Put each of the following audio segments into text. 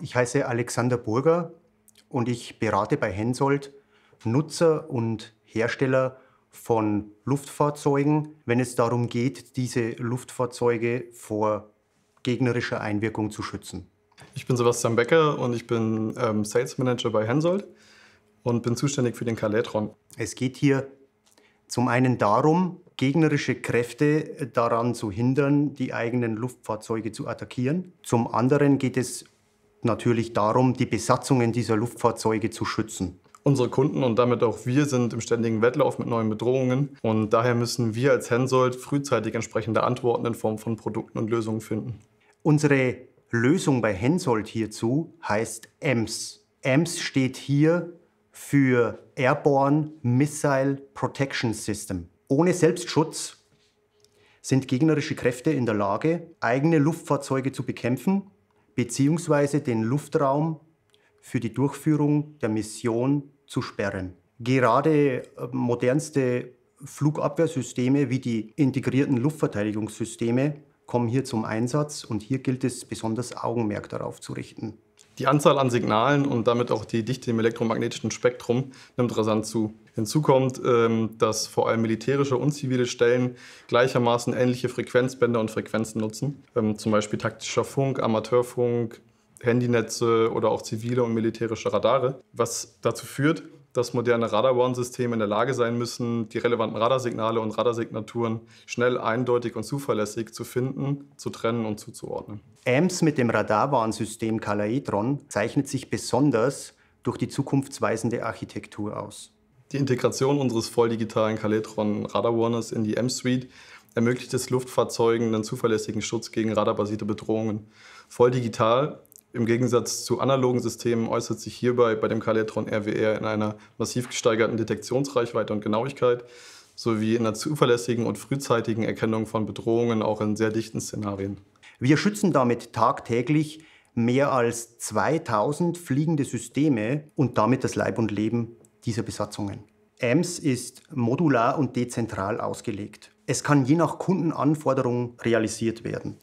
Ich heiße Alexander Burger und ich berate bei Hensoldt Nutzer und Hersteller von Luftfahrzeugen, wenn es darum geht, diese Luftfahrzeuge vor gegnerischer Einwirkung zu schützen. Ich bin Sebastian Becker und ich bin ähm, Sales Manager bei Hensoldt und bin zuständig für den Kaletron. Es geht hier zum einen darum, gegnerische Kräfte daran zu hindern, die eigenen Luftfahrzeuge zu attackieren. Zum anderen geht es natürlich darum, die Besatzungen dieser Luftfahrzeuge zu schützen. Unsere Kunden und damit auch wir sind im ständigen Wettlauf mit neuen Bedrohungen und daher müssen wir als Hensoldt frühzeitig entsprechende Antworten in Form von Produkten und Lösungen finden. Unsere Lösung bei Hensoldt hierzu heißt EMS. EMS steht hier für Airborne Missile Protection System. Ohne Selbstschutz sind gegnerische Kräfte in der Lage, eigene Luftfahrzeuge zu bekämpfen beziehungsweise den Luftraum für die Durchführung der Mission zu sperren. Gerade äh, modernste Flugabwehrsysteme wie die integrierten Luftverteidigungssysteme kommen hier zum Einsatz und hier gilt es besonders Augenmerk darauf zu richten. Die Anzahl an Signalen und damit auch die Dichte im elektromagnetischen Spektrum nimmt rasant zu. Hinzu kommt, ähm, dass vor allem militärische und zivile Stellen gleichermaßen ähnliche Frequenzbänder und Frequenzen nutzen, ähm, zum Beispiel taktischer Funk, Amateurfunk, Handynetze oder auch zivile und militärische Radare, was dazu führt, dass moderne Radarwarnsysteme in der Lage sein müssen, die relevanten Radarsignale und Radarsignaturen schnell, eindeutig und zuverlässig zu finden, zu trennen und zuzuordnen. AMS mit dem Radarwarnsystem Kalaedron zeichnet sich besonders durch die zukunftsweisende Architektur aus. Die Integration unseres volldigitalen Caletron Radar Warners in die M-Suite ermöglicht es Luftfahrzeugen einen zuverlässigen Schutz gegen radarbasierte Bedrohungen. Voll digital, im Gegensatz zu analogen Systemen äußert sich hierbei bei dem Caletron RWR in einer massiv gesteigerten Detektionsreichweite und Genauigkeit sowie in einer zuverlässigen und frühzeitigen Erkennung von Bedrohungen auch in sehr dichten Szenarien. Wir schützen damit tagtäglich mehr als 2000 fliegende Systeme und damit das Leib und Leben dieser Besatzungen. EMS ist modular und dezentral ausgelegt. Es kann je nach Kundenanforderungen realisiert werden.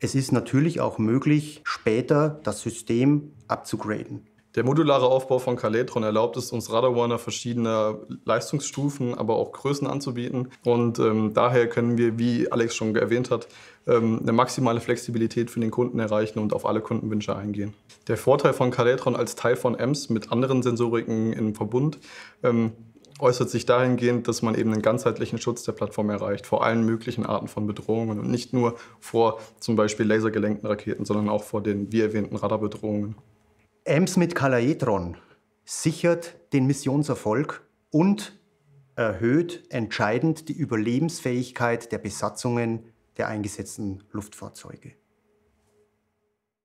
Es ist natürlich auch möglich, später das System abzugraden. Der modulare Aufbau von Caletron erlaubt es uns, Radarwarner verschiedener Leistungsstufen, aber auch Größen anzubieten. Und ähm, daher können wir, wie Alex schon erwähnt hat, ähm, eine maximale Flexibilität für den Kunden erreichen und auf alle Kundenwünsche eingehen. Der Vorteil von Caletron als Teil von EMS mit anderen Sensoriken im Verbund ähm, äußert sich dahingehend, dass man eben einen ganzheitlichen Schutz der Plattform erreicht, vor allen möglichen Arten von Bedrohungen und nicht nur vor zum Beispiel lasergelenkten Raketen, sondern auch vor den wie erwähnten Radarbedrohungen. EMS mit Kalaedron sichert den Missionserfolg und erhöht entscheidend die Überlebensfähigkeit der Besatzungen der eingesetzten Luftfahrzeuge.